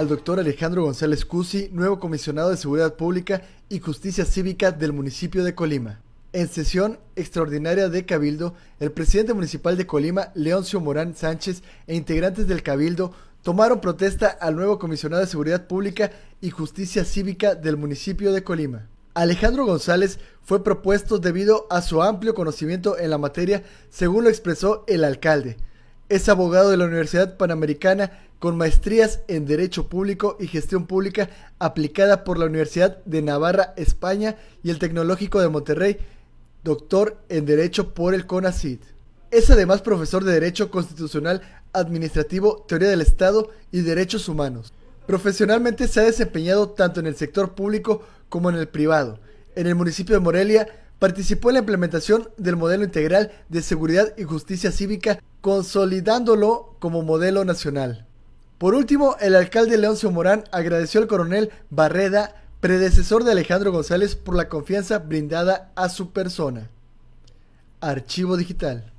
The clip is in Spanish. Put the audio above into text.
al doctor Alejandro González Cusi, nuevo comisionado de Seguridad Pública y Justicia Cívica del municipio de Colima. En sesión extraordinaria de Cabildo, el presidente municipal de Colima, Leoncio Morán Sánchez, e integrantes del Cabildo tomaron protesta al nuevo comisionado de Seguridad Pública y Justicia Cívica del municipio de Colima. Alejandro González fue propuesto debido a su amplio conocimiento en la materia, según lo expresó el alcalde. Es abogado de la Universidad Panamericana con maestrías en Derecho Público y Gestión Pública aplicada por la Universidad de Navarra, España y el Tecnológico de Monterrey, doctor en Derecho por el CONACID. Es además profesor de Derecho Constitucional Administrativo, Teoría del Estado y Derechos Humanos. Profesionalmente se ha desempeñado tanto en el sector público como en el privado. En el municipio de Morelia participó en la implementación del modelo integral de seguridad y justicia cívica consolidándolo como modelo nacional. Por último, el alcalde Leoncio Morán agradeció al coronel Barreda, predecesor de Alejandro González, por la confianza brindada a su persona. Archivo digital.